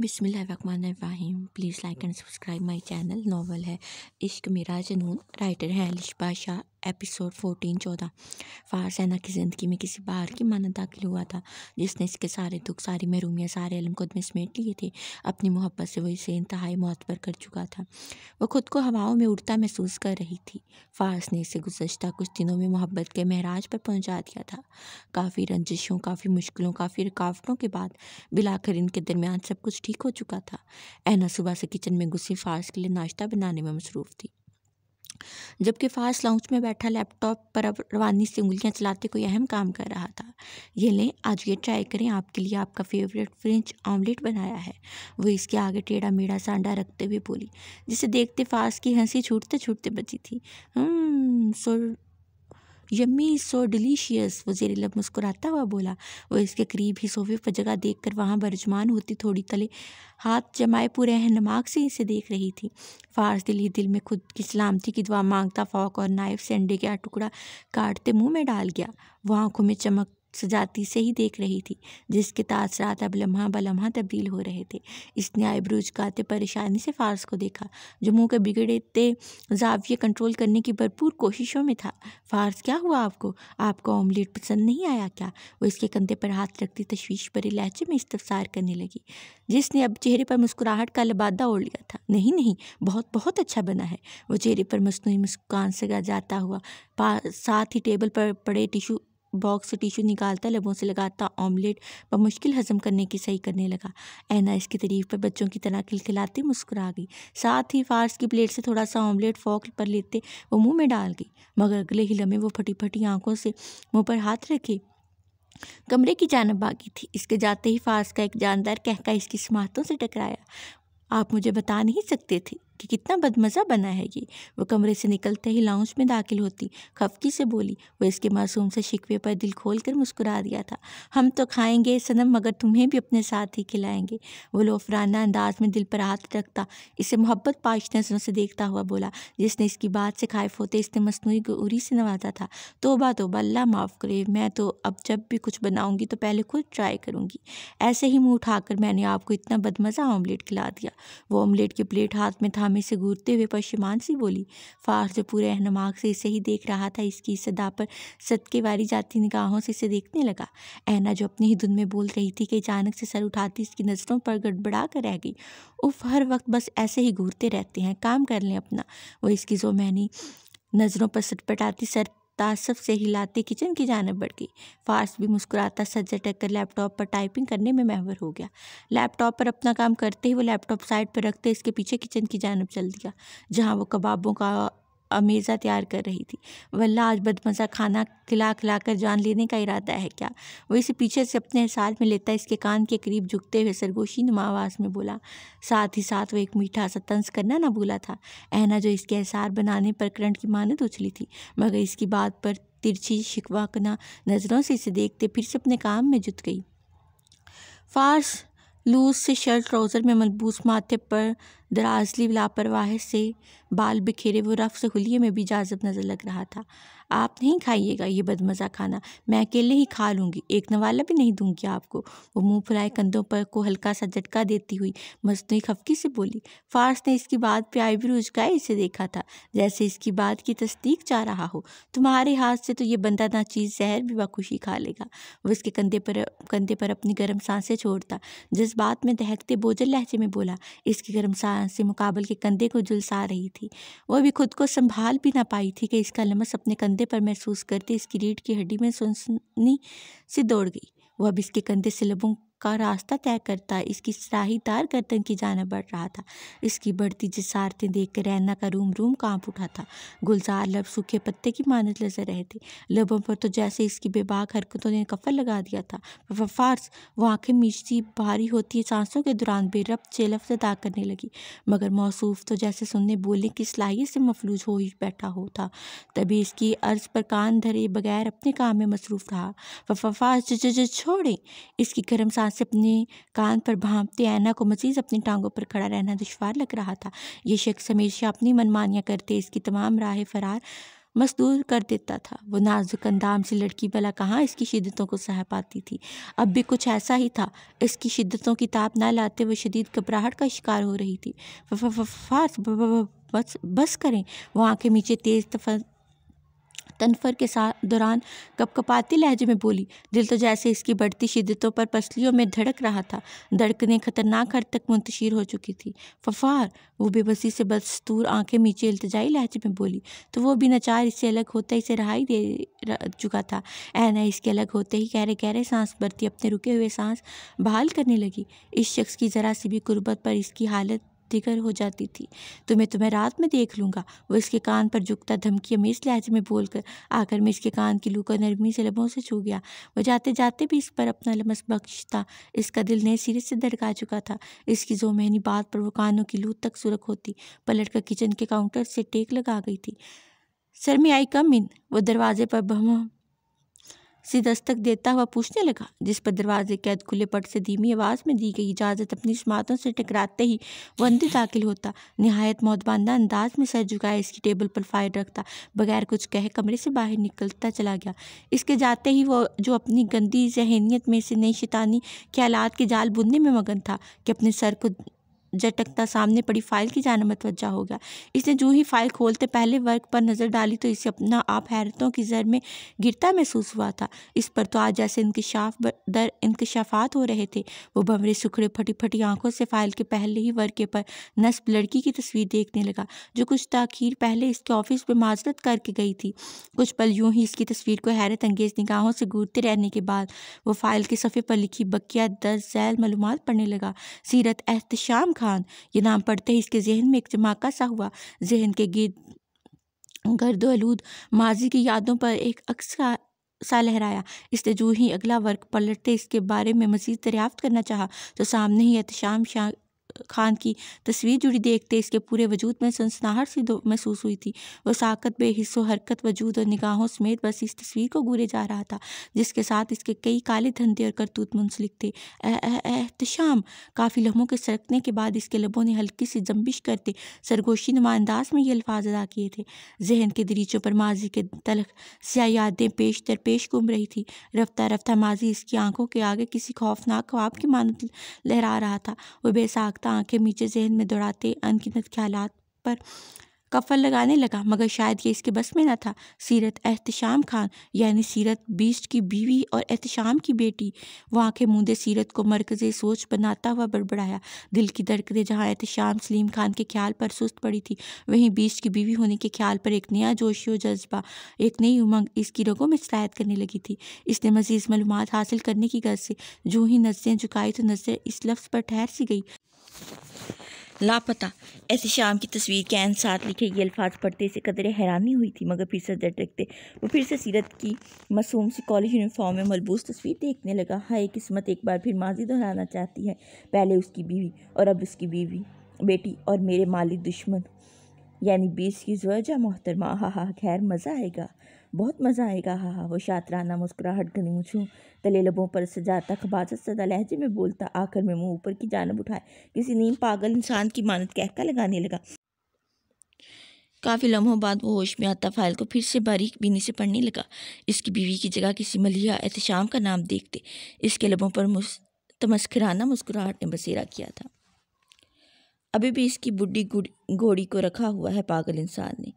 बिसमीम please like and subscribe my channel novel है इश्क मेरा जनून राइटर हैं लिशबा शाह एपिसोड फोर्टीन चौदह फारसैना की ज़िंदगी में किसी बाहर की मानत दाखिल हुआ था जिसने इसके सारे दुख सारी महरूमियाँ सारे इलम खुद में समेट लिए थे अपनी मोहब्बत से वो इसे इंतहाई मौत पर कर चुका था वो खुद को हवाओं में उड़ता महसूस कर रही थी फारस ने इसे गुजशत कुछ दिनों में मोहब्बत के महराज पर पहुँचा दिया था काफ़ी रंजिशों काफ़ी मुश्किलों काफ़ी रुकावटों के बाद बिलाकर इनके दरमियान सब कुछ ठीक हो चुका था एना सुबह से किचन में घुसी फारस के लिए नाश्ता बनाने में मसरूफ़ थी जबकि फास्ट लाउंज में बैठा लैपटॉप पर अब रवानी से उंगलियां चलाते कोई अहम काम कर रहा था ये लें आज ये ट्राई करें आपके लिए आपका फेवरेट फ्रेंच ऑमलेट बनाया है वो इसके आगे टेढ़ा मेढ़ा सांडा रखते हुए बोली जिसे देखते फास्ट की हंसी छूटते छूटते बची थी हम्म, सो यम्मी सो डिलीशियस वजीर लब मुस्कुराता हुआ बोला वह इसके करीब ही सोफे पर जगह देख कर वहाँ बरजमान होती थोड़ी तले हाथ जमाए पूरे नमाक से इसे देख रही थी फारस दिल ही दिल में खुद की सलामती की दुआ मांगता फौक और नाइफ से अंडे का टुकड़ा काटते मुँह में डाल गया वह आँखों में चमक सजाती से ही देख रही थी जिसके तासरात अब लम्हा बलम्हा तब्दील हो रहे थे इसने आईब्रो झुकाते परेशानी से फारस को देखा जो मुँह के बिगड़ते जाविये कंट्रोल करने की भरपूर कोशिशों में था फारस क्या हुआ आपको आपको ऑमलेट पसंद नहीं आया क्या वो इसके कंधे पर हाथ रखती तशवीश भरे लहजे में इस्तफसार करने लगी जिसने अब चेहरे पर मुस्कुराहट का लबादा ओढ़ लिया था नहीं नहीं बहुत बहुत अच्छा बना है वो चेहरे पर मसनू मुस्कान से जाता हुआ साथ ही टेबल पर पड़े टिशू बॉक्स से टिश्यू निकालता लबों से लगाता ऑमलेट व मुश्किल हजम करने की सही करने लगा ऐना इसकी तरीफ पर बच्चों की तरह खिलखिलाती मुस्कुरा गई साथ ही फार्स की प्लेट से थोड़ा सा ऑमलेट फॉक पर लेते वो मुंह में डाल गई मगर अगले ही लम्हे वो फटी फटी आंखों से मुंह पर हाथ रखे कमरे की जानब बाकी थी इसके जाते ही फार्स का एक जानदार कहका इसकी समातों से टकराया आप मुझे बता नहीं सकते थे कि कितना बदमज़ा बना है ये वो कमरे से निकलते ही लाउंज में दाखिल होती खफकी से बोली वो इसके मासूम से शिकवे पर दिल खोल कर मुस्कुरा दिया था हम तो खाएंगे सनम मगर तुम्हें भी अपने साथ ही खिलाएंगे वो लोफराना अंदाज में दिल पर हाथ रखता इसे मोहब्बत पाश नजरों से देखता हुआ बोला जिसने इसकी बात से खाइफ होते इसने मसनू गुरी से नवाजा था तोबा तोबा अल्लाह माफ़ करे मैं तो अब जब भी कुछ बनाऊँगी तो पहले खुद ट्राई करूँगी ऐसे ही मुँह उठाकर मैंने आपको इतना बदमज़ा ऑमलेट खिला दिया वो ऑमलेट की प्लेट हाथ में था हमें से घूरते हुए पशुमान सी बोली फार जो पूरे अहनमाग से इसे ही देख रहा था इसकी सदा पर सदके वारी जाती निगाहों से इसे देखने लगा ऐना जो अपनी ही धुन में बोल रही थी कि अचानक से सर उठाती इसकी नज़रों पर गड़बड़ा कर रह गई उफ हर वक्त बस ऐसे ही घूरते रहते हैं काम कर लें अपना वो इसकी जो मैनी नज़रों पर सटपटाती सर तासब से हिलाते किचन की जानब बढ़ गई फारस भी मुस्कुराता सज झटक कर लैपटॉप पर टाइपिंग करने में महवर हो गया लैपटॉप पर अपना काम करते ही वो लैपटॉप साइड पर रखते इसके पीछे किचन की जानब चल दिया जहाँ वो कबाबों का अमीजा तैयार कर रही थी वल्ला आज बदमजा खाना खिला खिला कर जान लेने का इरादा है क्या वो इसे पीछे से अपने साथ में लेता इसके कान के करीब झुकते हुए सरगोशी नुमा आवाज़ में बोला साथ ही साथ वो एक मीठा सा तंस करना ना भूला था ऐना जो इसके एहसार बनाने पर करंट की मानत उछली थी मगर इसकी बात पर तिरछी शिकवाकना नज़रों से इसे देखते फिर से अपने काम में जुट गई फार्स लूज से शर्ट ट्राउज़र में मलबूस माथे पर दराजली लापरवाह से बाल बिखेरे वो रफ़ हुलिये में भी जाजब नज़र लग रहा था आप नहीं खाइएगा ये बदमज़ा खाना मैं अकेले ही खा लूँगी एक नवाला भी नहीं दूँगी आपको वो मुंह फुलाए कंधों पर को हल्का सा झटका देती हुई मजनू खफकी से बोली फारस ने इसकी बात पे आई भी रुझकाए इसे देखा था जैसे इसकी बात की तस्दीक चाह रहा हो तुम्हारे हाथ से तो ये बंदा ना चीज़ जहर भी बखुशी खा लेगा वो इसके कंधे पर कंधे पर अपनी गर्म सांसें छोड़ता जिस बात में दहकते बोझल लहजे में बोला इसकी गर्म सांस से मुकाबल के कंधे को जुलसा रही थी वह भी खुद को संभाल भी ना पाई थी कि इसका लमस अपने कंधे पर महसूस करते इसकी रीढ़ की हड्डी में सुनसनी से दौड़ गई वह अब इसके कंधे से लबों का रास्ता तय करता इसकी तार गर्दन की जानब बढ़ रहा था इसकी बढ़ती जिसारतें देखकर रैना का रूम रूम कांप उठा था गुलजार लब सूखे पत्ते की मानत नजर रहे थे लबों पर तो जैसे इसकी बेबाक हरकतों ने कफल लगा दिया था वफार्स वो आंखें मीचती भारी होती है सांसों के दौरान बेरब चेलफ अदा करने लगी मगर मौसूफ तो जैसे सुनने बोलने की सलाहियत से मफलूज हो ही बैठा हो था तभी इसकी अर्ज पर कान धरे बगैर अपने काम में मसरूफ रहा वफार्स छोड़े इसकी गर्म सांस से अपने कान पर भांपते ऐना को मजीद अपनी टांगों पर खड़ा रहना दुशवार लग रहा था ये शख्स हमेशा अपनी मनमानियाँ करते इसकी तमाम राह फरार मजदूर कर देता था वो नाजुक अंदाम से लड़की भला कहाँ इसकी शिद्दतों को सह पाती थी अब भी कुछ ऐसा ही था इसकी शिद्दतों की ताप ना लाते वो शदीद घबराहट का शिकार हो रही थी बस बस करें वो आंखें नीचे तेज़ तनफर के साथ दौरान कपकपाती लहजे में बोली दिल तो जैसे इसकी बढ़ती शिद्दतों पर पसलियों में धड़क रहा था धड़कने खतरनाक हद तक मुंतशिर हो चुकी थी फफार वो बेबसी से बदस्तूर आंखें नीचे अल्तजाई लहजे में बोली तो वो भी नचार इससे अलग होता इसे रहा ही दे चुका था ऐना इसके अलग होते ही गहरे गहरे सांस बरती अपने रुके हुए सांस बहाल करने लगी इस शख्स की ज़रा सी भी गुर्बत पर इसकी हालत दिगर हो जाती थी तुम्हें तो मैं रात में देख लूँगा वो इसके कान पर झुकता धमकी अमीज लहजे में बोलकर आकर मैं इसके कान की लू नरमी से लबों से छू गया वह जाते जाते भी इस पर अपना लमस बख्शता इसका दिल नए सिरे से धड़का चुका था इसकी जो महीनी बात पर वो कानों की लू तक सुरख होती पलट कर किचन के काउंटर से टेक लगा गई थी सर मैं आई कम इन वो दरवाजे पर बहम सी दस्तक देता हुआ पूछने लगा जिस पर दरवाजे कैद खुले पट से धीमी आवाज़ में दी गई इजाज़त अपनी समातों से टकराते ही वंदे दाखिल होता नहायत मौतबाना अंदाज में सर झुकाए इसकी टेबल पर फायर रखता बगैर कुछ कहे कमरे से बाहर निकलता चला गया इसके जाते ही वो जो अपनी गंदी जहनीत में से नई शैतानी ख्याल के जाल बुनने में मगन था कि अपने सर को झटकता सामने पड़ी फाइल की जान मतवजा हो गया इसने जो ही फाइल खोलते पहले वर्क पर नज़र डाली तो इसे अपना आप हैरतों की जर में गिरता महसूस हुआ था इस पर तो आज जैसे इंकशाफ दर इंकशाफात हो रहे थे वो भंवरे सुखड़े फटी फटी आंखों से फाइल के पहले ही वर्के पर नस्ब लड़की की तस्वीर देखने लगा जो कुछ तखीर पहले इसके ऑफिस में माजरत करके गई थी कुछ पल यूं ही इसकी तस्वीर को हैरत अंगेज निगाहों से घूरते रहने के बाद वो फाइल के सफ़े पर लिखी बकिया दर जैल मालूम पढ़ने लगा सीरत एहतशाम खान ये नाम पढ़ते ही इसके जहन में एक चमाका सा हुआ जहन के गिर गर्द आलूद माजी की यादों पर एक अक्सर सा लहराया इसने जू ही अगला वर्क पलटते इसके बारे में मज़ीद दरियाफ्त करना चाहा तो सामने ही एहतम शाह खान की तस्वीर जुड़ी देखते इसके पूरे वजूद में सनसनाहट सी महसूस हुई थी वह साकत बेहिस्सो हरकत वजूद और निगाहों समेत बस इस तस्वीर को घूरे जा रहा था जिसके साथ इसके कई काले धंधे और करतूत मुंसलिक थे एहतशाम काफ़ी लम्हों के सरकने के बाद इसके लबों ने हल्की सी जम्बिश करते सरगोशी नुमांदाज में ये अल्फाज अदा किए थे जहन के दरीचों पर माजी के तलख स्या यादें पेश दर पेश घूम रही थी रफ्तार रफ्ता माजी इसकी आंखों के आगे किसी खौफनाक ख्वाब की मानत लहरा रहा था वह बेसाख्ता आहिस्ता तो आंखें नीचे जहन में दौड़ाते अनगिनत ख्याल पर कफल लगाने लगा मगर शायद ये इसके बस में न था सीरत एहतशाम खान यानी सीरत बीस्ट की बीवी और एहतशाम की बेटी वो आंखें मूंदे सीरत को मरकज़ सोच बनाता हुआ बड़बड़ाया दिल की धड़कने जहाँ एहतशाम सलीम खान के ख्याल पर सुस्त पड़ी थी वहीं बीस्ट की बीवी होने के ख्याल पर एक नया जोशी और जज्बा एक नई उमंग इसकी रगों में शिकायत करने लगी थी इसने मजीज़ मालूम हासिल करने की गर्ज से जो ही नजरें झुकाई तो नजरें इस लफ्ज़ पर ठहर सी गई लापता ऐसे शाम की तस्वीर के एन साथ लिखे ये अल्फाज पढ़ते इसे कदर हैरानी हुई थी मगर फिर से जट रखते वो फिर से सीरत की मासूम सी कॉलेज यूनिफॉर्म में मलबूस तस्वीर देखने लगा हाय किस्मत एक बार फिर माजी दोहराना चाहती है पहले उसकी बीवी और अब उसकी बीवी बेटी और मेरे मालिक दुश्मन यानी बीस की जा मोहतरमा हाहा हा खैर मज़ा आएगा बहुत मज़ा आएगा हा हा वो शातराना मुस्कुराहट घनी मुछूँ तले लबों पर सजाता बाजत सदा लहजे में बोलता आखिर में मुंह ऊपर की जानब उठाए किसी नीम पागल इंसान की मानत कहका लगाने लगा काफ़ी लम्हों बाद वो होश में आता फाइल को फिर से बारीक बीनी से पढ़ने लगा इसकी बीवी की जगह किसी मलिया एहतशाम का नाम देखते इसके लबों पर मुस तमस्कराना मुस्कुराहट ने बसेरा किया था अभी भी इसकी बुढ़ी घोड़ी को रखा हुआ है पागल इंसान ने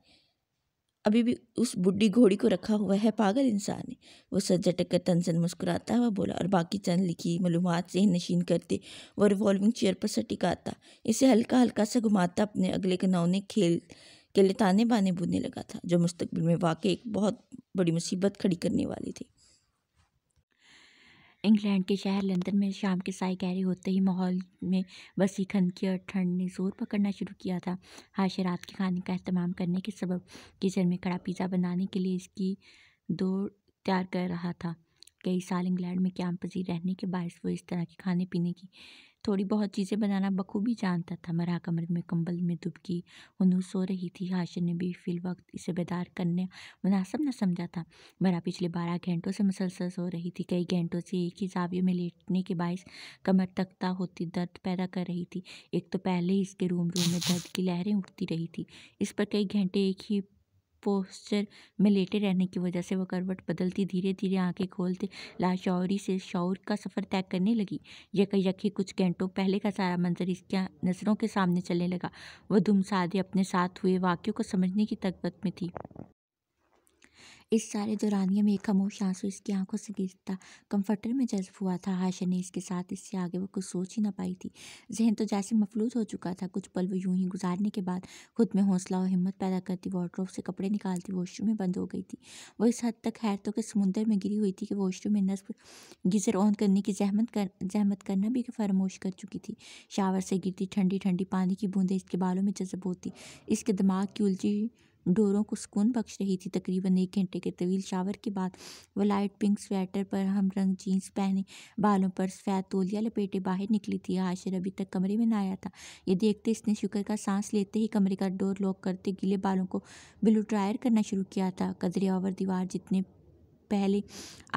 अभी भी उस बुढ़ी घोड़ी को रखा हुआ है पागल इंसान ने वो सर झटक कर तनसन मुस्कुराता हुआ बोला और बाकी चंद लिखी मलूम से नशीन करते वो रिवॉल्विंग चेयर पर सटिकाता इसे हल्का हल्का सा घुमाता अपने अगले कनौने खेल के लिए ताने बाने बुनने लगा था जो मुस्तबिल में वाकई एक बहुत बड़ी मुसीबत खड़ी करने वाली थी इंग्लैंड के शहर लंदन में शाम के साय गहरे होते ही माहौल में बसी खनकी और ठंड ने जोर पकड़ना शुरू किया था हाश रात के खाने का अहतमाम करने के सबब किचन में खड़ा पिज़्ज़ा बनाने के लिए इसकी दौड़ तैयार कर रहा था कई साल इंग्लैंड में क्याम पजीर रहने के बायस वो इस तरह के खाने पीने की थोड़ी बहुत चीज़ें बनाना बखूबी जानता था मरा कमर में कंबल में दुबकी उन सो रही थी हाशिर ने भी फिल वक्त इसे बेदार करने मुनासब न समझा था मरा पिछले बारह घंटों से मुसलसल सो रही थी कई घंटों से एक ही जाविये में लेटने के बायस कमर तकता होती दर्द पैदा कर रही थी एक तो पहले ही इसके रूम रूम में दर्द की लहरें उठती रही थी इस पर कई घंटे एक ही पोस्चर में लेटे रहने की वजह से वह करवट बदलती धीरे धीरे आंखें खोलते लाशौरी से शौर का सफ़र तय करने लगी यक ही कुछ घंटों पहले का सारा मंजर इसके नज़रों के सामने चलने लगा वह धुमसादे अपने साथ हुए वाक्यों को समझने की तकबत में थी इस सारे दौरानिया में एक खामोश आंसू इसकी आंखों से गिरता कंफर्टर में जज्ब हुआ था हाशा ने इसके साथ इससे आगे वो कुछ सोच ही ना पाई थी जहन तो जैसे मफलूज हो चुका था कुछ पल वो यूं ही गुजारने के बाद खुद में हौसला और हिम्मत पैदा करती वार्ड्रोब से कपड़े निकालती वॉशरूम में बंद हो गई थी वो इस हद तक हैरतों के समुंदर में गिरी हुई थी कि वॉशरूम में नस्ब गीज़र ऑन करने की जहमत कर जहमत करना भी फरामोश कर चुकी थी शावर से गिरती ठंडी ठंडी पानी की बूंदें इसके बालों में जज्ब होती इसके दिमाग की उलझी डोरों को सुकून बख्श रही थी तकरीबन एक घंटे के तवील शावर के बाद वह लाइट पिंक स्वेटर पर हम रंग जीन्स पहने बालों पर सफ़ेद तोलिया लपेटे बाहर निकली थी आशर अभी तक कमरे में ना आया था ये देखते इसने शुक्र का सांस लेते ही कमरे का डोर लॉक करते गीले बालों को ब्लू ड्रायर करना शुरू किया था कदरे और दीवार जितने पहले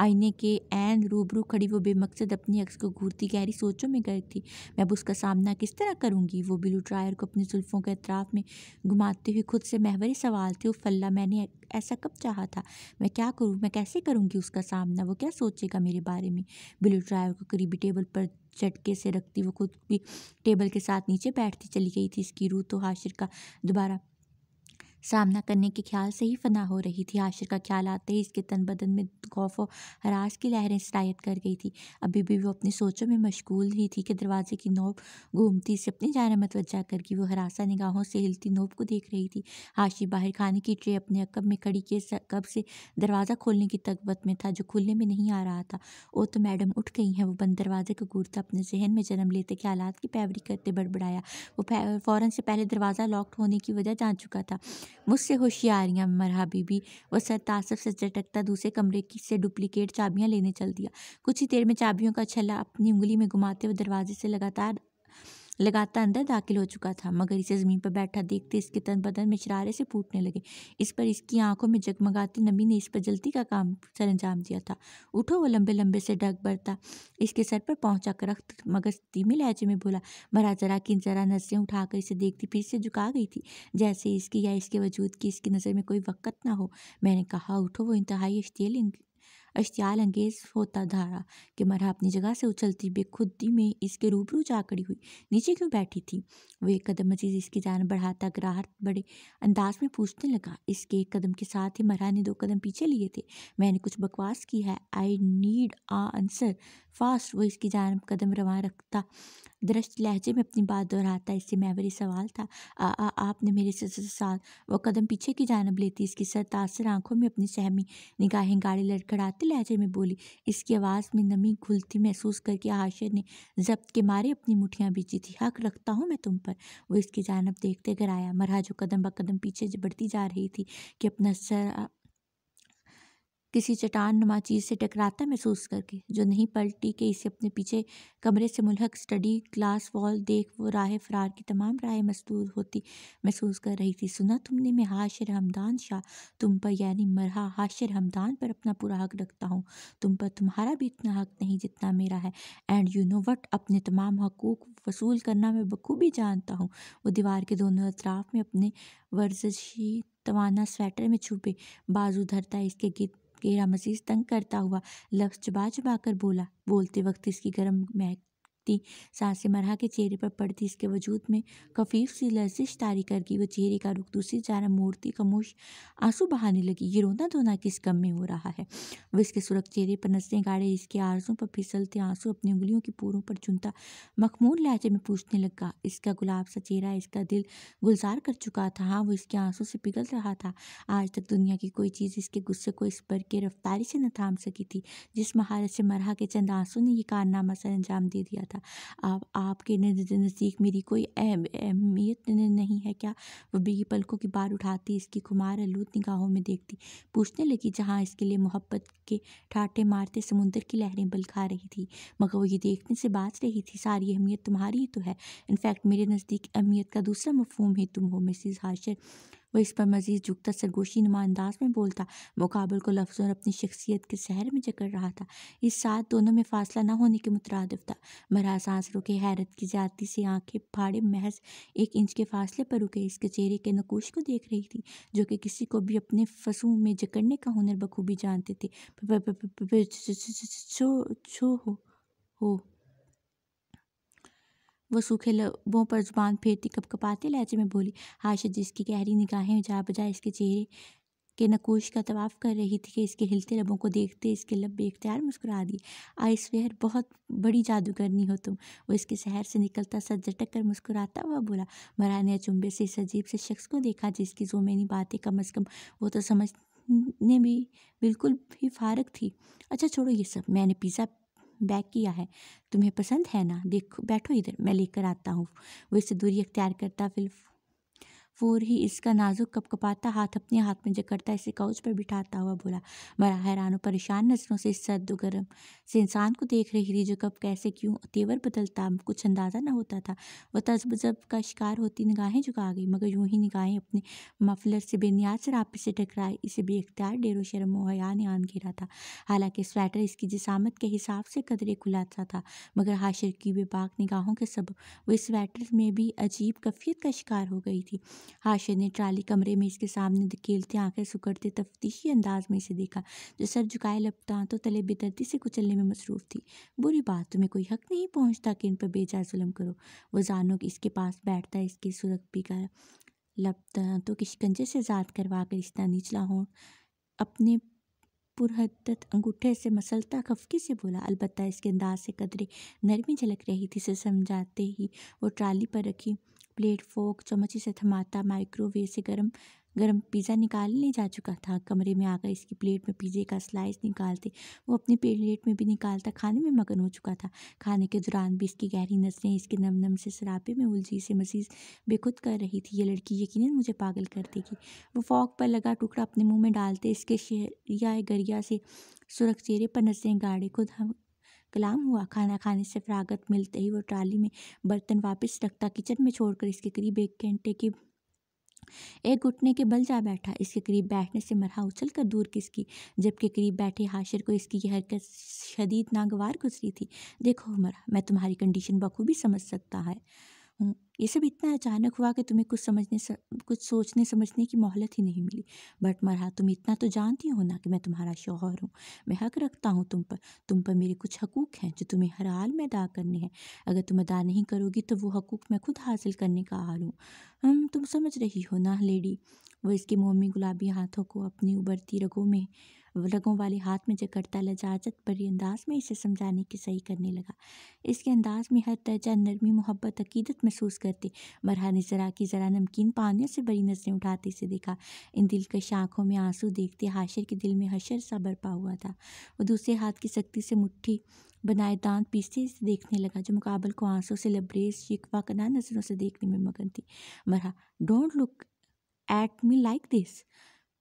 आईने के एन रूबरू खड़ी वो बेमकसद अपनी अक्स को घूरती गहरी सोचों में गई थी मैं अब उसका सामना किस तरह करूँगी वो बिलू ड्रायर को अपनी जुल्फ़ों के अतराफ में घुमाते हुए खुद से महवरी सवाल थे वो फल्ला मैंने ऐसा कब चाहा था मैं क्या करूँ मैं कैसे करूँगी उसका सामना वो क्या सोचेगा मेरे बारे में बिलू ड्रायर को करीबी टेबल पर झटके से रखती वो खुद भी टेबल के साथ नीचे बैठती चली गई थी इसकी रूह तो हाशिर का दोबारा सामना करने के ख्याल से ही फना हो रही थी आशिर का ख्याल आते ही इसके तन बदन में खौफ और हराश की लहरें स्टायद कर गई थी अभी भी वो अपनी सोचों में मशगूल ही थी कि दरवाजे की नोब घूमती से अपनी जान मतवजा करके वो हरासा निगाहों से हिलती नोब को देख रही थी आशिर बाहर खाने की ट्रे अपने अकब में खड़ी किए कब से दरवाज़ा खोलने की तकबत में था जो खुलने में नहीं आ रहा था वो तो मैडम उठ गई हैं वो बंद दरवाजे का घूरता अपने जहन में जन्म लेते हालात की पैवरी करते बड़बड़ाया वो फ़ौरन से पहले दरवाज़ा लॉक्ड होने की वजह जान चुका था मुझसे होशियारियाँ मरहा बीबी वह तासब से चटकता दूसरे कमरे की से डुप्लीकेट चाबियाँ लेने चल दिया कुछ ही देर में चाबियों का छल्ला अपनी उंगली में घुमाते हुए दरवाजे से लगातार लगातार अंदर दाखिल हो चुका था मगर इसे ज़मीन पर बैठा देखते इसके तन बदन में शरारे से फूटने लगे इस पर इसकी आंखों में जगमगाती नमी ने इस पर जल्दी का काम सर अंजाम दिया था उठो वो लंबे लंबे से डग बढ़ता इसके सर पर पहुंचा कर रख्त मगर धीमे लहजे में बोला भरा जरा की जरा नजरें उठाकर इसे देखती फिर से झुका गई थी जैसे इसकी या इसके वजूद की इसकी नज़र में कोई वक़्त ना हो मैंने कहा उठो वो इंतहाई अश्तील अश्तियाल अंगेज होता धारा कि मरहा अपनी जगह से उछलती बेखुदी में इसके रूबरू जा खड़ी हुई नीचे क्यों बैठी थी वो एक कदम मजीद इसकी जान बढ़ाता ग्राह बड़े अंदाज में पूछने लगा इसके एक कदम के साथ ही मरहा ने दो कदम पीछे लिए थे मैंने कुछ बकवास की है I need a answer fast वो इसकी जानब कदम रवा रखता दृष्ट लहजे में अपनी बात दोहराता इससे मैवरी सवाल था आ, आ, आपने मेरे से साथ वो कदम पीछे की जानब लेती इसकी सर तासर आंखों में अपनी सहमी निगाहें गाड़ी लड़खड़ाते लहजे में बोली इसकी आवाज़ में नमी घुलती महसूस करके हाशिर ने जब्त के मारे अपनी मुठियाँ बीची थी हक रखता हूँ मैं तुम पर वो इसकी जानब देखते घर आया मरहा जो कदम ब कदम पीछे बढ़ती जा रही थी कि अपना सर किसी चट्टान नुमा चीज़ से टकराता महसूस करके जो नहीं पलटी के इसे अपने पीछे कमरे से मुलहक स्टडी ग्लास वॉल देख वो राह फरार की तमाम राय मस्तूर होती महसूस कर रही थी सुना तुमने मैं हाशिर हमदान शाह तुम पर यानी मरहा हाशिर हमदान पर अपना पूरा हक रखता हूँ तुम पर तुम्हारा भी इतना हक नहीं जितना मेरा है एंड यू नो वट अपने तमाम हकूक वसूल करना मैं बखूबी जानता हूँ वो दीवार के दोनों अतराफ़ में अपने वर्जशी तवाना स्वेटर में छुपे बाजू धरता इसके गिद घेरा मजीद तंग करता हुआ लफ्ज़ चबा चबा कर बोला बोलते वक्त इसकी गर्म महक थी सांसें मरहा के चेहरे पर पड़ती इसके वजूद में कफीफ सी लजिश तारी कर गई वह चेहरे का रुख दूसरी जाना मोड़ती खमोश आंसू बहाने लगी ये रोना धोना किस गम में हो रहा है वह इसके सुरख चेहरे पर नजरें गाड़े इसके आरजों पर फिसलते आंसू अपनी उंगलियों की पूरों पर चुनता मखमूर लहजे में पूछने लगा इसका गुलाब सा चेहरा इसका दिल गुलजार कर चुका था हाँ वो इसके आंसू से पिघल रहा था आज तक दुनिया की कोई चीज़ इसके गुस्से को इस पर के रफ्तारी से न थाम सकी थी जिस महारत से मरहा के चंद आंसू ने यह कारनामा सर अंजाम दे दिया था था आप आपके नज़दीक मेरी कोई अहमियत नहीं है क्या वह बिगी पलकों की बार उठाती इसकी खुमार आलूद निगाहों में देखती पूछने लगी जहाँ इसके लिए मोहब्बत के ठाटे मारते समुंदर की लहरें बल खा रही थी मगर वो ये देखने से बाज रही थी सारी अहमियत तुम्हारी ही तो है इनफैक्ट मेरे नज़दीक अहमियत का दूसरा मफहम ही तुम हो मिसिज हाशर वह इस पर मज़ीद झुकता सरगोशी नुमा अंदाज में बोलता मुकाबल को लफ्ज़ों और अपनी शख्सियत के शहर में जकड़ रहा था इस साथ दोनों में फासला न होने के मुतरदफ था मरा सांस रुके हैरत की ज्यादा से आंखें फाड़े महज एक इंच के फासले पर रुके इसके चेहरे के नकोश को देख रही थी जो कि किसी को भी अपने फसू में जकड़ने का हुनर बखूबी जानते थे छो हो वह सूखे लबों पर जुबान फेरती कप कपाते लहजे में बोली हाशा जिसकी गहरी निगाहें जा बजा इसके चेहरे के नकोश का तवाफ कर रही थी कि इसके हिलते लबों को देखते इसके लब बेख्तियार मुस्कुरा दिए आइस स्वेयर बहुत बड़ी जादूगरनी हो तुम वो इसके शहर से निकलता सर झटक कर मुस्कुराता हुआ बोला मरा ने अचुंबे से इस अजीब से शख्स को देखा जिसकी जो मैंने बातें कम अज़ कम वो तो समझ ने भी बिल्कुल भी फारक थी अच्छा छोड़ो ये सब मैंने पिज़्ज़ा बैक किया है तुम्हें पसंद है ना देखो बैठो इधर मैं लेकर आता हूँ वो इससे दूरी अख्तियार करता फिर फूर ही इसका नाजुक कपकपाता हाथ अपने हाथ में जकड़ता इसे काउच पर बिठाता हुआ बोला बड़ा हैरान और परेशान नज़रों से इस सर्द गर्म से इंसान को देख रही थी जो कब कैसे क्यों तेवर बदलता कुछ अंदाज़ा न होता था वह तजब का शिकार होती निगाहें झुका गई मगर यूं ही निगाहें अपने मफलर से बेनियाज रापे से टकराई इसे बेख्तियार डेरो शर्म हया ने आन घेरा था हालांकि स्वेटर इसकी जिसामत के हिसाब से कदरे खुलाता था मगर हाशिर की बेबाक निगाहों के सब वो इस स्वेटर में भी अजीब कफियत का शिकार हो गई थी हाशिर ने ट्राली कमरे में इसके सामने धकेलते आंखें सुखड़ते तफ्तीशी अंदाज में इसे देखा जो सर झुकाए लपता तो तले बेदर्दी से कुचलने में मसरूफ थी बुरी बात तुम्हें कोई हक नहीं पहुँचता कि इन पर बेजा जुलम करो वो जानो कि इसके पास बैठता इसके सुरख का लपता तो कि शिकंजे से आज़ाद करवा कर इसका निचला हो अपने पुरहदत अंगूठे से मसलता खफकी से बोला अलबत्ता इसके अंदाज से कदरे नरमी झलक रही थी इसे समझाते ही वो ट्राली पर रखी प्लेट फोक चम्मच से थमाता माइक्रोवेव से गर्म गरम पिज़्ज़ा निकालने जा चुका था कमरे में आकर इसकी प्लेट में पिज़्ज़े का स्लाइस निकालते वो अपनी प्लेट में भी निकालता खाने में मगन हो चुका था खाने के दौरान भी इसकी गहरी नजरें इसके नम नम से सरापे में उलझी से मजीज बेखुद कर रही थी ये लड़की यकीन मुझे पागल कर देगी वो फॉक पर लगा टुकड़ा अपने मुँह में डालते इसके शहरिया गरिया से सुरख चेहरे पर नसलें गाड़े खुद हम कलाम हुआ खाना खाने से फरागत मिलते ही वो ट्राली में बर्तन वापस रखता किचन में छोड़कर इसके करीब एक घंटे की एक घुटने के बल जा बैठा इसके करीब बैठने से मरहा उछल कर दूर किसकी जबकि करीब बैठे हाशिर को इसकी यह हरकत शदीद नागवार गुजरी थी देखो मरा मैं तुम्हारी कंडीशन बखूबी समझ सकता है ये सब इतना अचानक हुआ कि तुम्हें कुछ समझने स, कुछ सोचने समझने की मोहलत ही नहीं मिली बट मरहा तुम इतना तो जानती हो ना कि मैं तुम्हारा शोहर हूँ मैं हक रखता हूँ तुम पर तुम पर मेरे कुछ हकूक़ हैं जो तुम्हें हर हाल में अदा करने हैं अगर तुम अदा नहीं करोगी तो वो हकूक़ मैं खुद हासिल करने का हाल हूँ हम तुम समझ रही हो ना लेडी वो इसके मोमी गुलाबी हाथों को अपनी उबरती रगों में रगों वाले हाथ में जकड़ता लजाजत भरे अंदाज में इसे समझाने की सही करने लगा इसके अंदाज में हर दर्जा नरमी मोहब्बत अकीदत महसूस करते ने ज़रा की ज़रा नमकीन पानियों से बड़ी नज़रें उठाते इसे देखा इन दिलकश शाखों में आंसू देखते हाशिर के दिल में हशर सा बरपा हुआ था वो दूसरे हाथ की सख्ती से मुठ्ठी बनाए दांत पीसते से देखने लगा जो मुकाबल को आंसू से लबरेज शिकवा कना नज़रों से देखने में मगन थी मरहा don't look at me like this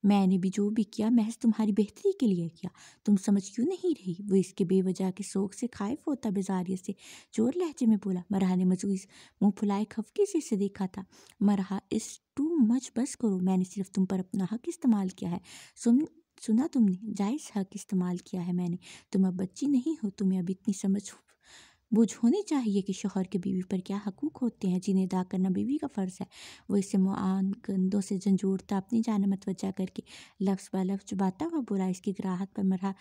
मैंने भी जो भी किया महज तुम्हारी बेहतरी के लिए किया तुम समझ क्यों नहीं रही वो इसके बेवजह के शौक से खाइफ होता बेजारिय से चोर लहजे में बोला मरहा ने मजूस मुँह फुलाए खफके से इसे देखा था मरहा इस टू मच बस करो मैंने सिर्फ तुम पर अपना हक इस्तेमाल किया है सुन सुना तुमने जायज़ हक इस्तेमाल किया है मैंने तुम अब बच्ची नहीं हो तुम्हें अब इतनी समझ बूझ होनी चाहिए कि शोहर के बीवी पर क्या हकूक़ होते हैं जिन्हें अदा करना बीवी का फ़र्ज़ है वो इसे गंदों से झंझोरता अपनी जान मतवजा करके लफ्ज़ लफ्ज़ चुबाता हुआ बुरा इसकी कराहत पर मरहा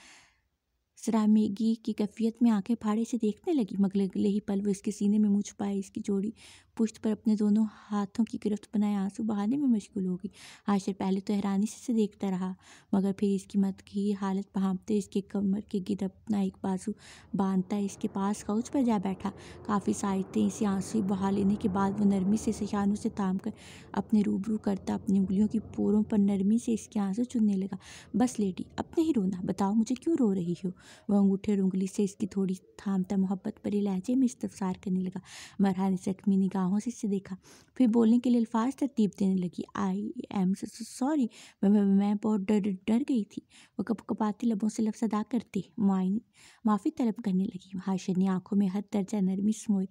मेगी की कैफियत में आंखें फाड़े से देखने लगी मगले अगले ही पल वो इसके सीने में मुँह छुपाए इसकी जोड़ी पुश्त पर अपने दोनों हाथों की गिरफ्त बनाए आंसू बहाने में मुश्किल हो गई आशर पहले तो हैरानी से से देखता रहा मगर फिर इसकी मत की हालत भांपते इसके कमर के गिर अपना एक बाजू बांधता इसके पास कौच पर जा बैठा काफ़ी साहित्यें इसे आंसू बहा लेने के बाद वो नरमी से सिखानों से थाम कर अपने रूबरू करता अपनी उंगलियों की पोरों पर नरमी से इसके आंसू चुनने लगा बस लेडी अपने ही रोना बताओ मुझे क्यों रो रही हो वह अंगूठे और उंगली से इसकी थोड़ी थामता मोहब्बत भरे लहजे में इस्तफसार करने लगा मरहा ने गाहों से इसे देखा फिर बोलने के लिए अल्फाज तरतीब देने लगी आई एम सॉरी मैं बहुत डर डर गई थी वह कप कपाती लबों से लफ्स अदा करती मुआयन माफ़ी तलब करने लगी हाशर ने आंखों में हर दर्जा नरमी समोए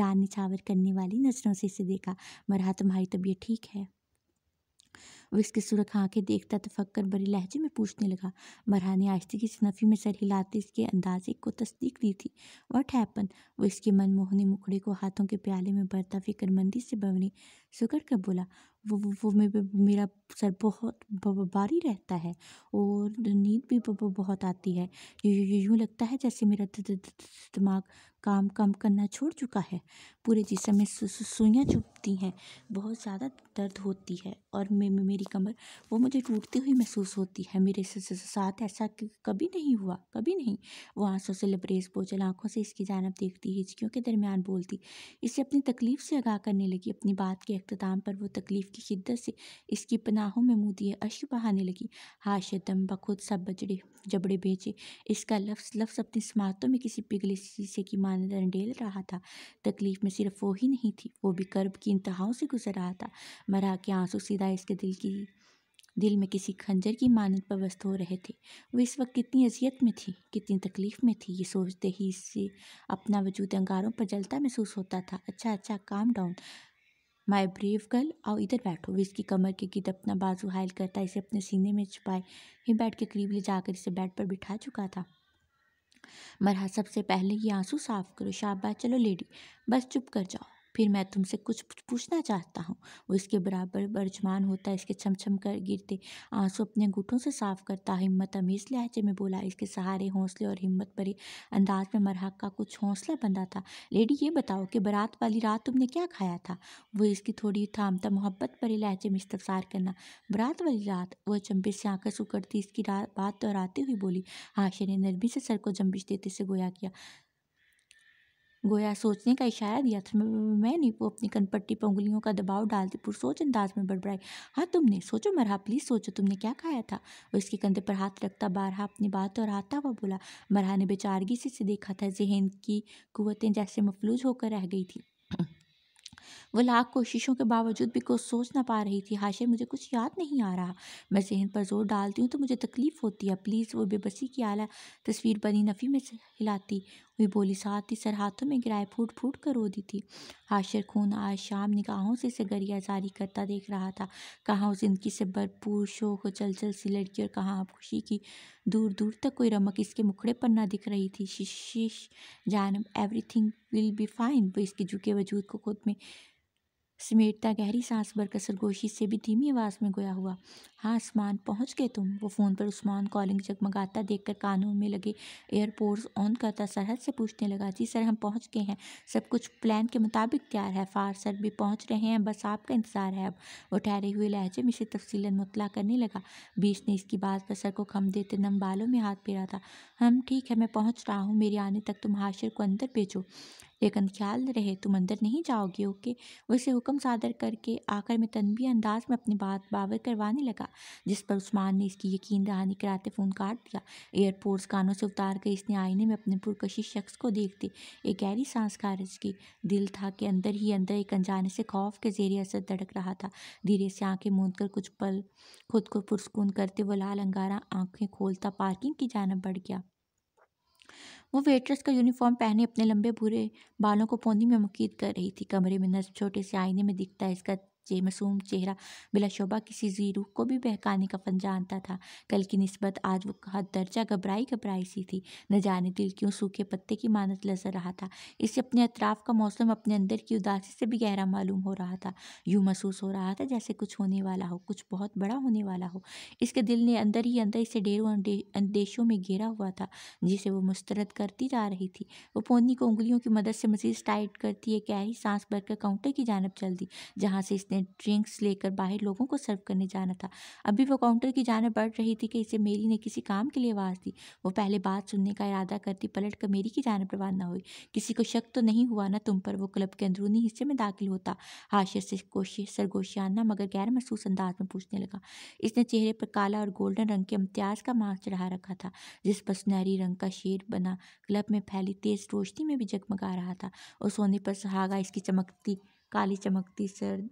जान निछावर करने वाली नजरों से इसे देखा मरहा तुम्हारी तबीयत ठीक है और इसकी सुरख आंखें देखता तो फक्कर बड़ी लहजे में पूछने लगा बरहा ने आहिस्ते की नफ़ी में सर हिलाते इसके अंदाजे को तस्दीक दी थी वट हैपन वो इसके मनमोहनी मुखड़े को हाथों के प्याले में भरता फिक्रमंदी से बवने सुगड़ कर बोला वो वो, वो मे, मेरा सर बहुत भारी रहता है और नींद भी बहुत आती है यूँ लगता है जैसे मेरा दिमाग काम कम करना छोड़ चुका है पूरे जिसम में सुइयाँ चुभती हैं बहुत ज़्यादा दर्द होती है और मे, मेरी मेरी कमर वो मुझे टूटती हुई महसूस होती है मेरे साथ ऐसा कभी नहीं हुआ कभी नहीं वो आंसू से लबरेज बोझल आंखों से इसकी जानब देखती हिचकियों के दरमियान बोलती इसे अपनी तकलीफ़ से आगाह करने लगी अपनी बात के अख्ताम पर वो तकलीफ़ की शिद्दत से इसकी पनाहों में मुँह दिए अश्क बहाने लगी दम बखुद सब बजड़े जबड़े बेचे इसका लफ्स लफ्स अपनी समातों में किसी पिघले शीशे की मानद अंडेल रहा था तकलीफ़ में सिर्फ वो ही नहीं थी वो भी कर्ब की इंतहाओं से गुजर रहा था मरा के आंसू सीधा इसके दिल की थी दिल में किसी खंजर की मानत पर व्यस्त हो रहे थे वो इस वक्त कितनी अजियत में थी कितनी तकलीफ़ में थी ये सोचते ही इससे अपना वजूद अंगारों पर जलता महसूस होता था अच्छा अच्छा calm down my brave girl आओ इधर बैठो वे इसकी कमर के गिद अपना बाजू हायल करता इसे अपने सीने में छुपाए ही बैठ के करीब ले जाकर इसे बेड पर बिठा चुका था मरहा सबसे पहले ये आंसू साफ करो शाबाश चलो लेडी बस चुप कर जाओ फिर मैं तुमसे कुछ पूछना चाहता हूँ वो इसके बराबर बर्जमान होता है इसके छमछम कर गिरते आंसू अपने घुटों से साफ करता हिम्मत अमीज लहजे में बोला इसके सहारे हौसले और हिम्मत भरे अंदाज में मरहक का कुछ हौसला बंधा था लेडी ये बताओ कि बारात वाली रात तुमने क्या खाया था वो इसकी थोड़ी थामता मोहब्बत भरे लहजे में इस्तफसार करना बारात वाली रात वह चंबे से आंखें सुकड़ती इसकी बात दोहराते हुए बोली हाशे ने नरमी से सर को जम्बिश देते से गोया किया गोया सोचने का इशारा दिया था मैंने वो अपनी कनपट्टी पर उंगलियों का दबाव डालते पुरसोच अंदाज में बड़बड़ाई हाँ तुमने सोचो मरहा प्लीज़ सोचो तुमने क्या खाया था और इसके कंधे पर हाथ रखता बारहा अपनी बात और आता हुआ बोला मरहा ने बेचारगी से से देखा था जहन की कुतें जैसे मफलूज होकर रह गई थी वो लाख कोशिशों के बावजूद भी कुछ सोच ना पा रही थी हाशिर मुझे कुछ याद नहीं आ रहा मैं जहन पर जोर डालती हूँ तो मुझे तकलीफ़ होती है प्लीज़ वो बेबसी की आला तस्वीर बनी नफ़ी में हिलाती वे बोली साथ ही सर हाथों में गिराए फूट फूट कर रो दी थी आशर खून आज शाम निगाहों से इसे गरिया जारी करता देख रहा था कहाँ उस जिंदगी से भरपूर शोक चल चल सी लड़की और कहाँ खुशी की दूर दूर तक कोई रमक इसके मुखड़े पर ना दिख रही थी शीश जानब थिंग विल बी फाइन वो इसके झुके वजूद को खुद में समेटता गहरी सांस भरकर सरगोशी से भी धीमी आवाज़ में गोया हुआ हाँ आसमान पहुंच गए तुम वो फ़ोन पर उस्मान कॉलिंग जगमगाता देखकर कानों में लगे एयरपोर्ट्स ऑन करता सरहद से पूछने लगा जी सर हम पहुंच गए हैं सब कुछ प्लान के मुताबिक तैयार है फार सर भी पहुंच रहे हैं बस आपका इंतज़ार है अब वो ठहरे हुए लहजे में से तफसीला मुतला करने लगा बीच ने इसकी बात पर सर को खम देते नम बालों में हाथ पेरा था हम ठीक है मैं पहुंच रहा हूँ मेरे आने तक तुम हाशिर को अंदर भेजो लेकिन ख्याल रहे तुम अंदर नहीं जाओगे ओके उसे हुक्म सादर करके आकर में तनबी अंदाज में अपनी बात बावर करवाने लगा जिस पर उस्मान ने इसकी यकीन दहानी कराते फ़ोन काट दिया एयरपोर्ट्स कानों से उतार कर इसने आईने में अपने पुरकशी शख्स को देखते एक गहरी सांस खारिज की दिल था कि अंदर ही अंदर एक अनजाने से खौफ के जेर असर धड़क रहा था धीरे से आँखें मूंद कर कुछ पल खुद को पुरस्कून करते वो लाल अंगारा आँखें खोलता पार्किंग की जानब बढ़ गया वो वेट्रेस का यूनिफॉर्म पहने अपने लंबे भूरे बालों को पौधी में मुकीद कर रही थी कमरे में नस छोटे से आईने में दिखता है इसका ये मासूम चेहरा बिलाशुबा किसी जीरू को भी बहकाने का फन जानता था कल की नस्बत आज वो हद दर्जा घबराई घबराई सी थी न जाने दिल क्यों सूखे पत्ते की मानत लजर रहा था इससे अपने अतराफ का मौसम अपने अंदर की उदासी से भी गहरा मालूम हो रहा था यूँ महसूस हो रहा था जैसे कुछ होने वाला हो कुछ बहुत बड़ा होने वाला हो इसके दिल ने अंदर ही अंदर इसे ढेरों अंदेशों में घेरा हुआ था जिसे वो मुस्तरद करती जा रही थी वो पोनी को उंगलियों की मदद से मजीद टाइट करती है कैरी सांस भरकर काउंटर की जानब चल दी जहाँ से इसने उसने ड्रिंक्स लेकर बाहर लोगों को सर्व करने जाना था अभी वो काउंटर की जानब बढ़ रही थी कि इसे मेरी ने किसी काम के लिए आवाज़ दी वो पहले बात सुनने का इरादा करती पलट कर मेरी की जानब रवाना हुई किसी को शक तो नहीं हुआ ना तुम पर वो क्लब के अंदरूनी हिस्से में दाखिल होता हाशिर से कोशिश सरगोशियाना मगर गैर महसूस अंदाज में पूछने लगा इसने चेहरे पर काला और गोल्डन रंग के इम्तियाज का मास्क चढ़ा रखा था जिस पर सुनहरी रंग का शेर बना क्लब में फैली तेज रोशनी में भी जगमगा रहा था और सोने पर सुहागा इसकी चमकती काली चमकती सर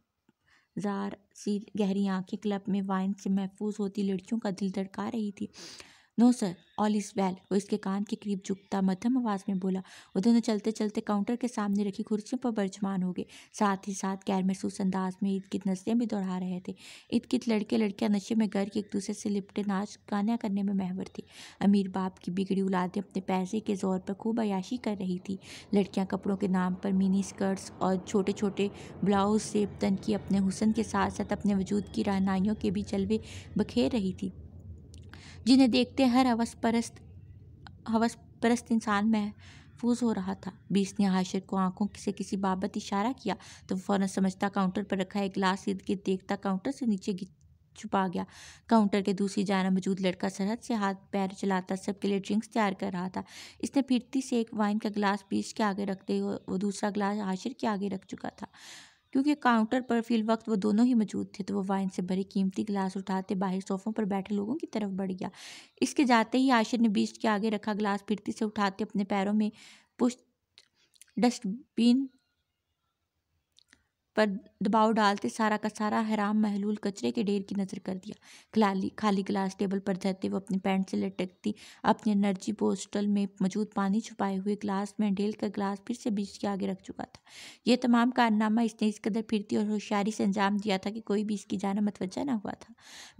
ज़ार सी गहरी आँखें क्लब में वाइन से महफूज होती लड़कियों का दिल धड़का रही थी no sir all is well वो इसके कान के करीब झुकता मध्यम आवाज़ में बोला वो दोनों चलते चलते काउंटर के सामने रखी कुर्सियों पर बर्जमान हो गए साथ ही साथ गैर महसूस अंदाज में ईद की नशे भी दोहरा रहे थे ईद की लड़के लड़कियां नशे में घर के एक दूसरे से लिपटे नाच गाना करने में महवर थे अमीर बाप की बिगड़ी उलादें अपने पैसे के जोर पर खूब अयाशी कर रही थी लड़कियाँ कपड़ों के नाम पर मिनी स्कर्ट्स और छोटे छोटे ब्लाउज सेब तन की अपने हुसन के साथ साथ अपने वजूद की रहनाइयों के भी जलवे बखेर रही थी जिन्हें देखते हर हवस परस्त हवस परस्त इंसान में महफूज हो रहा था बीस ने हाशिर को आंखों से किसी बाबत इशारा किया तो फौरन समझता काउंटर पर रखा एक गिलास इर्द गिर्द देखता काउंटर से नीचे छुपा गया काउंटर के दूसरी जाना मौजूद लड़का सरहद से हाथ पैर चलाता सबके लिए ड्रिंक्स तैयार कर रहा था इसने फिरती से एक वाइन का गिलास बीस के आगे रखते हुए वो दूसरा गिलास हाशिर के आगे रख चुका था क्योंकि काउंटर पर फिल वक्त वो दोनों ही मौजूद थे तो वो वाइन से भरे कीमती गिलास उठाते बाहर सोफों पर बैठे लोगों की तरफ बढ़ गया इसके जाते ही आशिर ने बीच के आगे रखा गिलास फिरती से उठाते अपने पैरों में पुष्ट डस्टबिन पर दबाव डालते सारा का सारा हराम महलूल कचरे के ढेर की नज़र कर दिया खाली खाली गिलास टेबल पर धरते वो अपनी पैंट से लटकती अपने एनर्जी पोस्टल में मौजूद पानी छुपाए हुए ग्लास में ढेल का ग्लास फिर से बीच के आगे रख चुका था यह तमाम कारनामा इसने इस कदर फिरती और होशियारी से अंजाम दिया था कि कोई भी इसकी जाना मतवजा ना हुआ था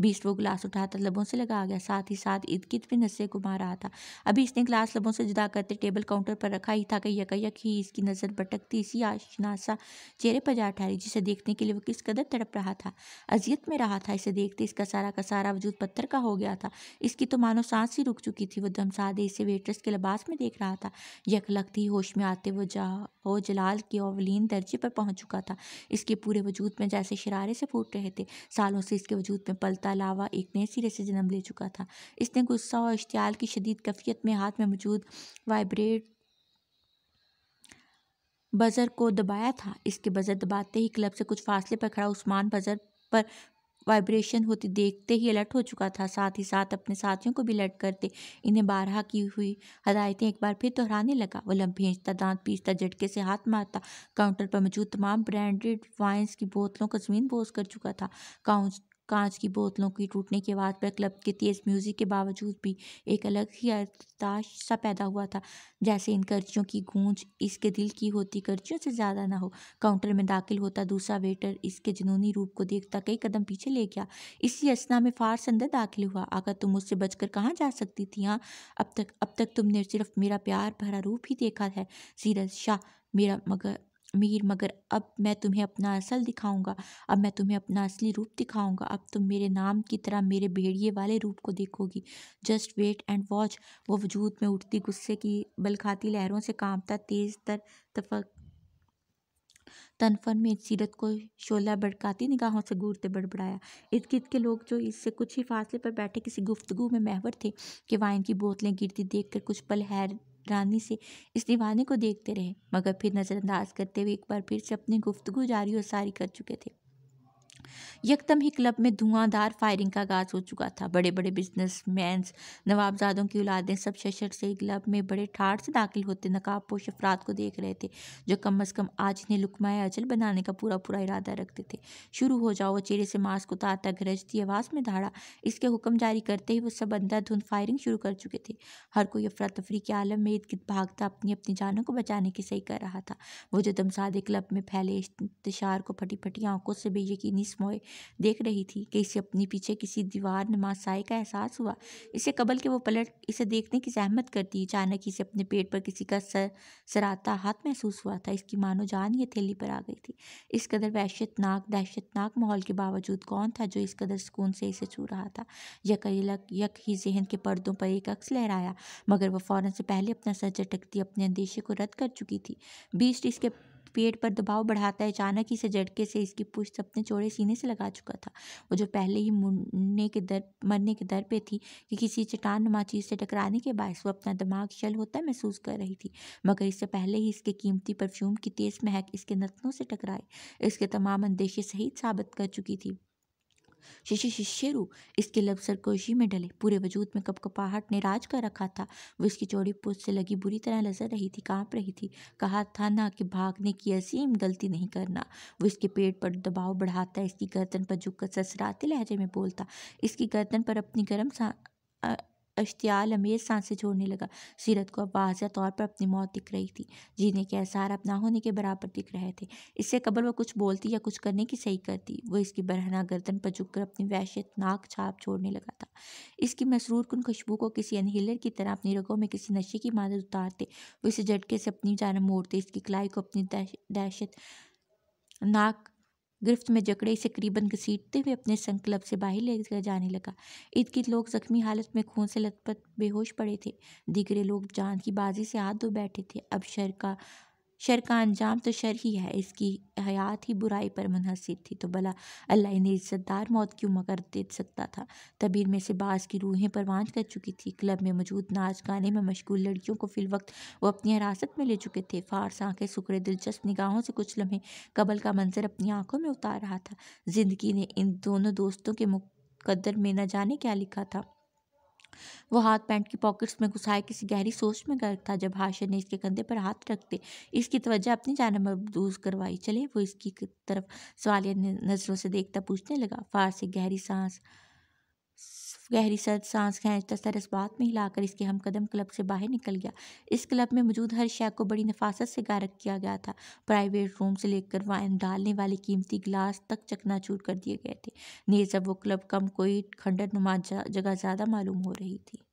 बीस वो गिलास उठाता लबों से लगा गया साथ ही साथ इर्द गिर्द भी नशे घुमा रहा था अभी इसने ग्लास लबों से जुदा करते टेबल काउंटर पर रखा ही था कि यकयक ही इसकी नज़र भटकती इसी आशनासा चेहरे पर जा ठहरी जिसे देखने के लिए वो किस कदर तड़प रहा था अजियत में रहा था इसे देखते इसका सारा का सारा वजूद पत्थर का हो गया था इसकी तो मानो सांस ही रुक चुकी थी वो दमसादे इसे वेटर्स के लिबास में देख रहा था यकलक थी होश में आते वो जा हो जलाल के अवलिन दर्जे पर पहुंच चुका था इसके पूरे वजूद में जैसे शरारे से फूट रहे थे सालों से इसके वजूद में पलता लावा एक नए सिरे से जन्म ले चुका था इसने गुस्सा और इश्तियाल की शदीद कफियत में हाथ में मौजूद वाइब्रेट बजर को दबाया था इसके बजर दबाते ही क्लब से कुछ फासले पर खड़ा उस्मान बजर पर वाइब्रेशन होती देखते ही अलर्ट हो चुका था साथ ही साथ अपने साथियों को भी अलर्ट करते इन्हें बारहा की हुई हदायतें एक बार फिर दोहराने लगा वो लब भेजता दांत पीसता झटके से हाथ मारता काउंटर पर मौजूद तमाम ब्रांडेड वाइन्स की बोतलों का जमीन बोस कर चुका था काउंट कांच की बोतलों की टूटने की आवाज़ पर क्लब के तेज़ म्यूज़िक के बावजूद भी एक अलग ही अर्थाश सा पैदा हुआ था जैसे इन कर्जियों की गूंज इसके दिल की होती कर्जियों से ज़्यादा ना हो काउंटर में दाखिल होता दूसरा वेटर इसके जुनूनी रूप को देखता कई कदम पीछे ले गया इसी असना में फारस अंदर दाखिल हुआ आकर तुम मुझसे बचकर कहाँ जा सकती थी हाँ अब तक अब तक तुमने सिर्फ मेरा प्यार भरा रूप ही देखा है सीरज शाह मेरा मगर मीर मगर अब मैं तुम्हें अपना असल दिखाऊंगा अब मैं तुम्हें अपना असली रूप दिखाऊंगा अब तुम मेरे नाम की तरह मेरे भेड़िए वाले रूप को देखोगी जस्ट वेट एंड वॉच वो वजूद में उठती गुस्से की बलखाती लहरों से कांपता तेज तर तफक तनफन में सीरत को शोला भड़काती निगाहों से घूरते बड़बड़ाया इर्द गिर्द के लोग जो इससे कुछ ही फासले पर बैठे किसी गुफ्तगु में महवर थे कि वाइन की बोतलें गिरती देखकर कुछ पल हैर रानी से इस दीवाने को देखते रहे मगर फिर नज़रअंदाज करते हुए एक बार फिर से अपनी गुफ्तगु जारी और सारी कर चुके थे यकदम ही क्लब में धुआंधार फायरिंग का आगाज हो चुका था बड़े बड़े बिजनेस मैं नवाबजादों की औलादें सब शशर से क्लब में बड़े ठाठ से दाखिल होते नकाब पोश अफराद को देख रहे थे जो कम अज़ कम आज इन्हें लुकमाए अजल बनाने का पूरा पूरा इरादा रखते थे शुरू हो जाओ वो चेहरे से मास्क उतारता गरजती आवाज़ में धाड़ा इसके हुक्म जारी करते ही वो सब अंधा धुंध फायरिंग शुरू कर चुके थे हर कोई अफरा तफरी के आलम में इर्द भागता अपनी अपनी जानों को बचाने की सही कर रहा था वो जो दमसादे क्लब में फैले इंतशार को फटी फटी आंखों से बेयकीनी मोए देख रही थी कि इसे अपने पीछे किसी दीवार नमा साय का एहसास हुआ इसे कबल के वो पलट इसे देखने की जहमत करती अचानक इसे अपने पेट पर किसी का सर सराता हाथ महसूस हुआ था इसकी मानो जान ये थैली पर आ गई थी इस कदर वहशतनाक दहशतनाक माहौल के बावजूद कौन था जो इस कदर सुकून से इसे छू रहा था यक यक ही जहन के पर्दों पर एक अक्स लहराया मगर वह फ़ौरन से पहले अपना सर झटकती अपने अंदेशे को रद्द कर चुकी थी बीस्ट इसके पेट पर दबाव बढ़ाता है अचानक ही से झटके से इसकी पुष्ट अपने चौड़े सीने से लगा चुका था वो जो पहले ही मुड़ने के दर मरने के दर पे थी कि किसी चट्टान नुमा चीज़ से टकराने के बायस वो अपना दिमाग शल होता महसूस कर रही थी मगर इससे पहले ही इसके कीमती परफ्यूम की तेज़ महक इसके नथनों से टकराए इसके तमाम अंदेशे सही साबित कर चुकी थी शिशि शिशेरु इसके लब सरकोशी में डले पूरे वजूद में कपकपाहट ने राज कर रखा था वो इसकी चौड़ी पूछ से लगी बुरी तरह नजर रही थी कांप रही थी कहा था ना कि भागने की असीम गलती नहीं करना वो इसके पेट पर दबाव बढ़ाता इसकी गर्दन पर झुककर ससराते लहजे में बोलता इसकी गर्दन पर अपनी गर्म अश्तियाल अमेज सांसें छोड़ने लगा सीरत को अब वाजह तौर पर अपनी मौत दिख रही थी जीने के आसार अब ना होने के बराबर दिख रहे थे इससे कबल वह कुछ बोलती या कुछ करने की सही करती वो इसकी बरहना गर्दन पर झुककर अपनी नाक छाप छोड़ने लगा था इसकी मसरूर कन खुशबू को किसी अनहिलर की तरह अपनी रगों में किसी नशे की मदद उतारते वो इसे झटके से अपनी जान मोड़ते इसकी कलाई को अपनी दहशत नाक गिरफ्त में जकड़े इसे करीबन घसीटते हुए अपने संकल्प से बाहर ले जाने लगा ईद गिर्द लोग जख्मी हालत में खून से लथपथ बेहोश पड़े थे दिगरे लोग जान की बाजी से हाथ धो बैठे थे अब शर का शर का अंजाम तो शर ही है इसकी हयात ही बुराई पर मुनहसर थी तो भला अल्लाह इन्हें इज्जतदार मौत क्यों मगर दे सकता था तबीर में से बास की रूहें परवान कर चुकी थी क्लब में मौजूद नाच गाने में मशगूल लड़कियों को फिल वक्त वो अपनी हिरासत में ले चुके थे फारस आँखें सुखरे दिलचस्प निगाहों से कुछ लम्हे कबल का मंजर अपनी आंखों में उतार रहा था ज़िंदगी ने इन दोनों दोस्तों के मुकदर में न जाने क्या लिखा था वो हाथ पैंट की पॉकेट्स में घुसाए किसी गहरी सोच में गर्क था जब हाशिर ने इसके कंधे पर हाथ रखते इसकी तवज्जो अपनी जानब मबदूज करवाई चले वो इसकी तरफ सवालिया नज़रों से देखता पूछने लगा फारसी गहरी सांस गहरी सर्द सांस खींचता सरस बात में हिलाकर इसके हम कदम क्लब से बाहर निकल गया इस क्लब में मौजूद हर शेख को बड़ी नफासत से गारक किया गया था प्राइवेट रूम से लेकर वाइन डालने वाले कीमती गिलास तक चकनाचूर कर दिए गए थे नेजब वो क्लब कम कोई खंडर नुमा जगह ज़्यादा मालूम हो रही थी